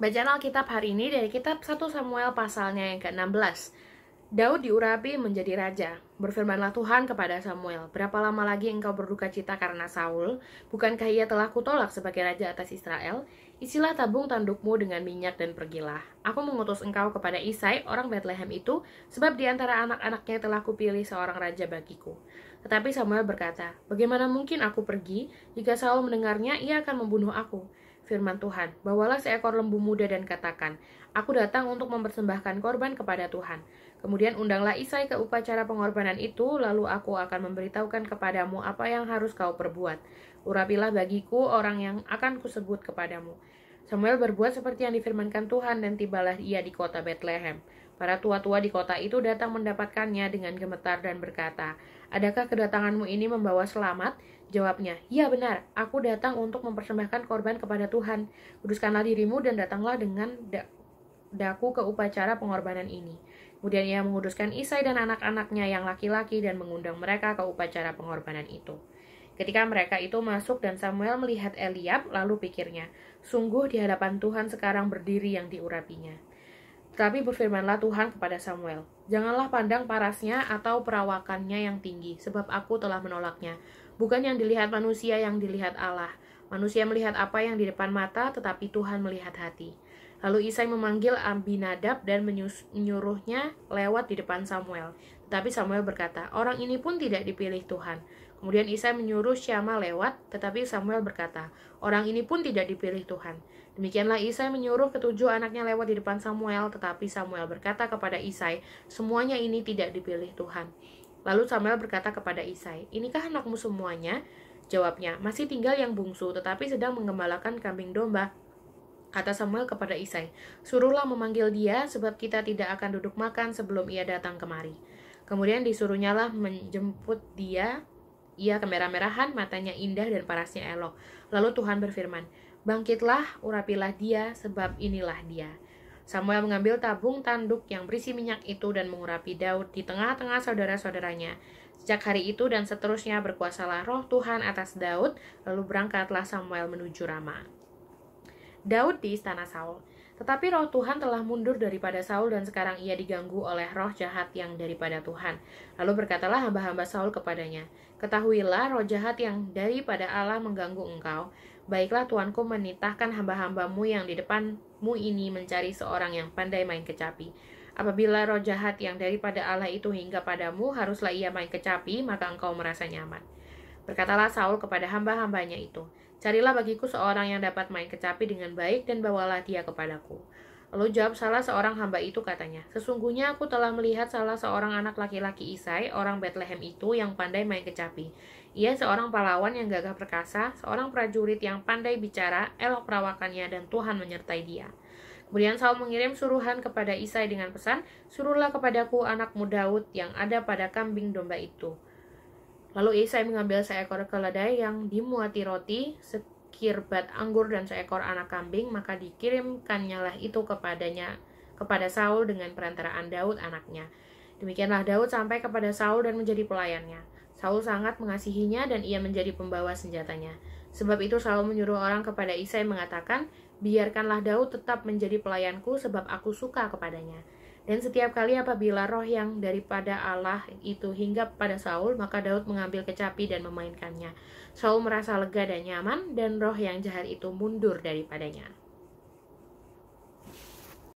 Bacaan Alkitab hari ini dari kitab 1 Samuel pasalnya yang ke-16. Daud diurapi menjadi raja. Berfirmanlah Tuhan kepada Samuel, "Berapa lama lagi engkau berduka cita karena Saul? Bukankah ia telah kutolak sebagai raja atas Israel? Isilah tabung tandukmu dengan minyak dan pergilah. Aku mengutus engkau kepada Isai, orang Bethlehem itu, sebab di antara anak-anaknya telah kupilih seorang raja bagiku. Tetapi Samuel berkata, Bagaimana mungkin aku pergi? Jika Saul mendengarnya, ia akan membunuh aku firman Tuhan, bawalah seekor lembu muda dan katakan, Aku datang untuk mempersembahkan korban kepada Tuhan. Kemudian undanglah Isai ke upacara pengorbanan itu, lalu aku akan memberitahukan kepadamu apa yang harus kau perbuat. Urapilah bagiku orang yang akan kusebut kepadamu. Samuel berbuat seperti yang difirmankan Tuhan dan tibalah ia di kota Bethlehem. Para tua-tua di kota itu datang mendapatkannya dengan gemetar dan berkata, Adakah kedatanganmu ini membawa selamat? Jawabnya, Ya benar, aku datang untuk mempersembahkan korban kepada Tuhan. Kuduskanlah dirimu dan datanglah dengan da daku ke upacara pengorbanan ini. Kemudian ia menguduskan Isai dan anak-anaknya yang laki-laki dan mengundang mereka ke upacara pengorbanan itu. Ketika mereka itu masuk dan Samuel melihat Eliab, lalu pikirnya, sungguh di hadapan Tuhan sekarang berdiri yang diurapinya. Tetapi berfirmanlah Tuhan kepada Samuel, Janganlah pandang parasnya atau perawakannya yang tinggi, sebab aku telah menolaknya. Bukan yang dilihat manusia yang dilihat Allah. Manusia melihat apa yang di depan mata, tetapi Tuhan melihat hati. Lalu Isai memanggil Abinadab dan menyuruhnya lewat di depan Samuel. Tapi Samuel berkata, orang ini pun tidak dipilih Tuhan. Kemudian Isai menyuruh Syama lewat, tetapi Samuel berkata, orang ini pun tidak dipilih Tuhan. Demikianlah Isai menyuruh ketujuh anaknya lewat di depan Samuel, tetapi Samuel berkata kepada Isai, semuanya ini tidak dipilih Tuhan. Lalu Samuel berkata kepada Isai, inikah anakmu semuanya? Jawabnya, masih tinggal yang bungsu, tetapi sedang mengembalakan kambing domba kata Samuel kepada Isai, "Suruhlah memanggil dia, sebab kita tidak akan duduk makan sebelum ia datang kemari." Kemudian disuruhnya lah menjemput dia. Ia kemerah-merahan, matanya indah dan parasnya elok. Lalu Tuhan berfirman, Bangkitlah, urapilah dia, sebab inilah dia. Samuel mengambil tabung tanduk yang berisi minyak itu dan mengurapi Daud di tengah-tengah saudara-saudaranya. Sejak hari itu dan seterusnya berkuasalah roh Tuhan atas Daud, lalu berangkatlah Samuel menuju Rama. Daud di istana Saul. Tetapi roh Tuhan telah mundur daripada Saul dan sekarang ia diganggu oleh roh jahat yang daripada Tuhan. Lalu berkatalah hamba-hamba Saul kepadanya, Ketahuilah roh jahat yang daripada Allah mengganggu engkau. Baiklah Tuanku menitahkan hamba-hambamu yang di depanmu ini mencari seorang yang pandai main kecapi. Apabila roh jahat yang daripada Allah itu hingga padamu, haruslah ia main kecapi, maka engkau merasa nyaman. Berkatalah Saul kepada hamba-hambanya itu, Carilah bagiku seorang yang dapat main kecapi dengan baik dan bawalah dia kepadaku. Lalu jawab salah seorang hamba itu katanya, Sesungguhnya aku telah melihat salah seorang anak laki-laki Isai, orang Bethlehem itu yang pandai main kecapi. Ia seorang pahlawan yang gagah perkasa, seorang prajurit yang pandai bicara, elok perawakannya, dan Tuhan menyertai dia. Kemudian Saul mengirim suruhan kepada Isai dengan pesan, Suruhlah kepadaku anakmu Daud yang ada pada kambing domba itu. Lalu Isai mengambil seekor keledai yang dimuati roti, sekirbat anggur dan seekor anak kambing, maka lah itu kepadanya kepada Saul dengan perantaraan Daud anaknya. Demikianlah Daud sampai kepada Saul dan menjadi pelayannya. Saul sangat mengasihinya dan ia menjadi pembawa senjatanya. Sebab itu Saul menyuruh orang kepada Isai mengatakan, "Biarkanlah Daud tetap menjadi pelayanku sebab aku suka kepadanya." Dan setiap kali apabila roh yang daripada Allah itu hinggap pada Saul, maka Daud mengambil kecapi dan memainkannya. Saul merasa lega dan nyaman, dan roh yang jahat itu mundur daripadanya.